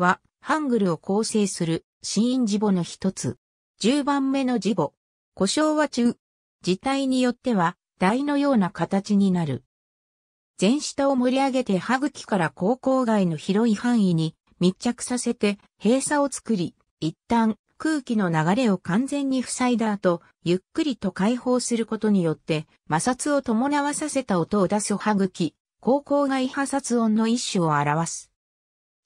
は、ハングルを構成する死因字母の一つ。10番目の字母、故障は中。字体によっては、台のような形になる。前下を盛り上げて歯茎から口腔外の広い範囲に密着させて閉鎖を作り、一旦空気の流れを完全に塞いだ後、ゆっくりと解放することによって摩擦を伴わさせた音を出す歯茎、口腔外破殺音の一種を表す。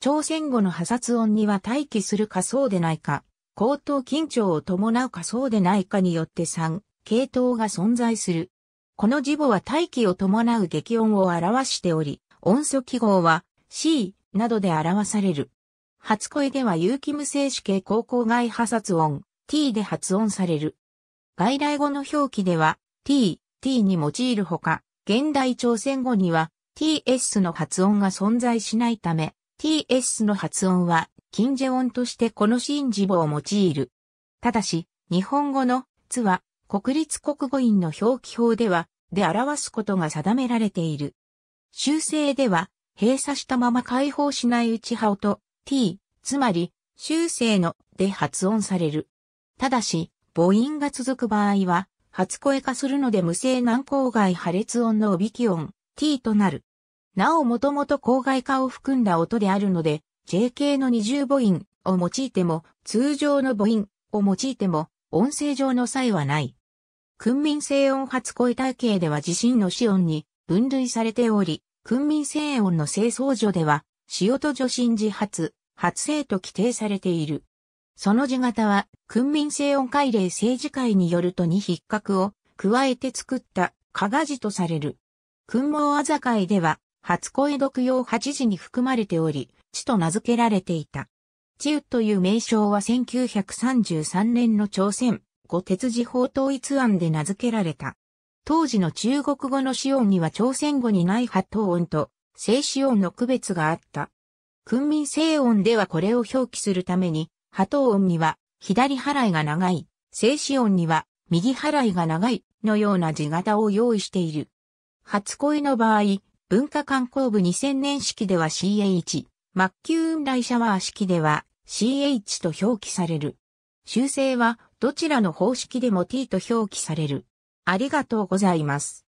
朝鮮語の破殺音には待機するかそうでないか、高等緊張を伴うかそうでないかによって3、系統が存在する。この字母は大気を伴う激音を表しており、音素記号は C などで表される。初声では有機無精子系高校外破殺音 T で発音される。外来語の表記では T、T に用いるほか、現代朝鮮語には TS の発音が存在しないため、TS の発音は近似音としてこの新字母を用いる。ただし、日本語のつは国立国語院の表記法では、で表すことが定められている。修正では、閉鎖したまま解放しないうち羽音、t、つまり、修正ので発音される。ただし、母音が続く場合は、初声化するので無声難口外破裂音のおびき音、t となる。なおもともと郊外化を含んだ音であるので、JK の二重母音を用いても、通常の母音を用いても、音声上の差異はない。訓民声音発声体系では自身の子音に分類されており、訓民声音の清掃所では、潮と女心自発、発声と規定されている。その字型は、訓民声音改例政治会によるとに筆格を加えて作った加賀字とされる。訓網あざいでは、初恋読用8時に含まれており、地と名付けられていた。地という名称は1933年の朝鮮後鉄字法統一案で名付けられた。当時の中国語の詩音には朝鮮語にない発音音と静止音の区別があった。訓民静音ではこれを表記するために、波頭音には左払いが長い、静止音には右払いが長いのような字型を用意している。初恋の場合、文化観光部2000年式では CH、マッキューシャワー式では CH と表記される。修正はどちらの方式でも T と表記される。ありがとうございます。